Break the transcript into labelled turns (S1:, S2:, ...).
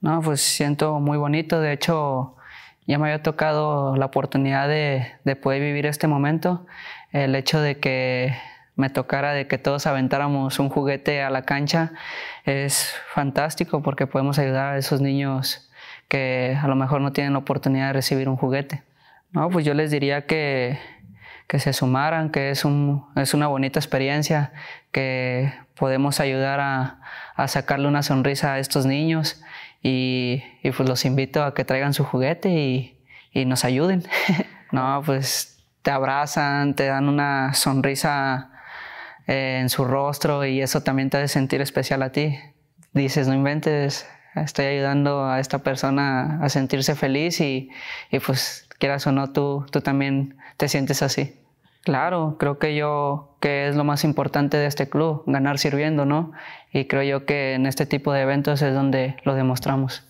S1: No, pues siento muy bonito. De hecho, ya me había tocado la oportunidad de, de poder vivir este momento. El hecho de que me tocara de que todos aventáramos un juguete a la cancha es fantástico porque podemos ayudar a esos niños que a lo mejor no tienen la oportunidad de recibir un juguete. No, pues yo les diría que, que se sumaran, que es, un, es una bonita experiencia, que podemos ayudar a, a sacarle una sonrisa a estos niños, y, pues los invito a que traigan su juguete y, y nos ayuden. no, pues te abrazan, te dan una sonrisa eh, en su rostro y eso también te hace sentir especial a ti. Dices, no inventes, estoy ayudando a esta persona a sentirse feliz y, y pues quieras o no, tú, tú también te sientes así. Claro, creo que yo que es lo más importante de este club, ganar sirviendo, ¿no? Y creo yo que en este tipo de eventos es donde lo demostramos.